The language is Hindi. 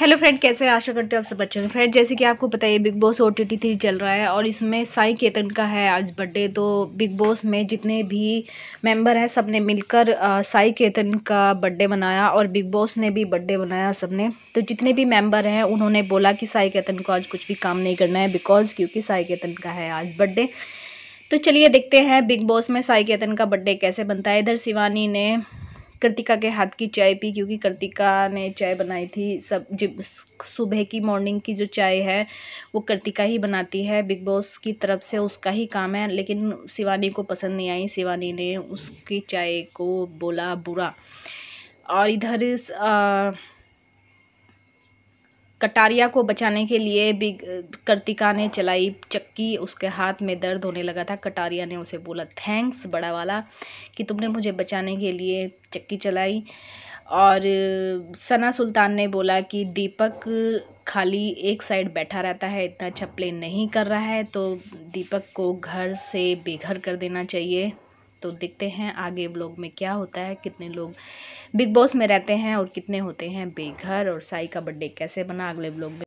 हेलो फ्रेंड कैसे हैं आशा करते हैं आप सब बच्चों फ्रेंड जैसे कि आपको पता है Bigg Boss O T T three चल रहा है और इसमें साई केतन का है आज बर्थडे तो बिग बॉस में जितने भी मेंबर हैं सब ने मिलकर आ, साई केतन का बर्थडे मनाया और बिग बॉस ने भी बर्थडे मनाया सब ने तो जितने भी मेंबर हैं उन्होंने बोला कि साई केतन को आज कुछ भी काम नहीं करना है बिकॉज़ क्योंकि साई केतन का है आज बर्थडे तो चलिए देखते हैं बिग बॉस में साई केतन का बर्थडे कैसे बनता है इधर शिवानी ने कृतिका के हाथ की चाय पी क्योंकि कृतिका ने चाय बनाई थी सब जब सुबह की मॉर्निंग की जो चाय है वो कृतिका ही बनाती है बिग बॉस की तरफ से उसका ही काम है लेकिन शिवानी को पसंद नहीं आई शिवानी ने उसकी चाय को बोला बुरा और इधर इस आ, कटारिया को बचाने के लिए भी कृतिका ने चलाई चक्की उसके हाथ में दर्द होने लगा था कटारिया ने उसे बोला थैंक्स बड़ा वाला कि तुमने मुझे बचाने के लिए चक्की चलाई और सना सुल्तान ने बोला कि दीपक खाली एक साइड बैठा रहता है इतना छपले अच्छा नहीं कर रहा है तो दीपक को घर से बेघर कर देना चाहिए तो देखते हैं आगे ब्लॉग में क्या होता है कितने लोग बिग बॉस में रहते हैं और कितने होते हैं बेघर और साई का बर्थडे कैसे बना अगले ब्लॉग में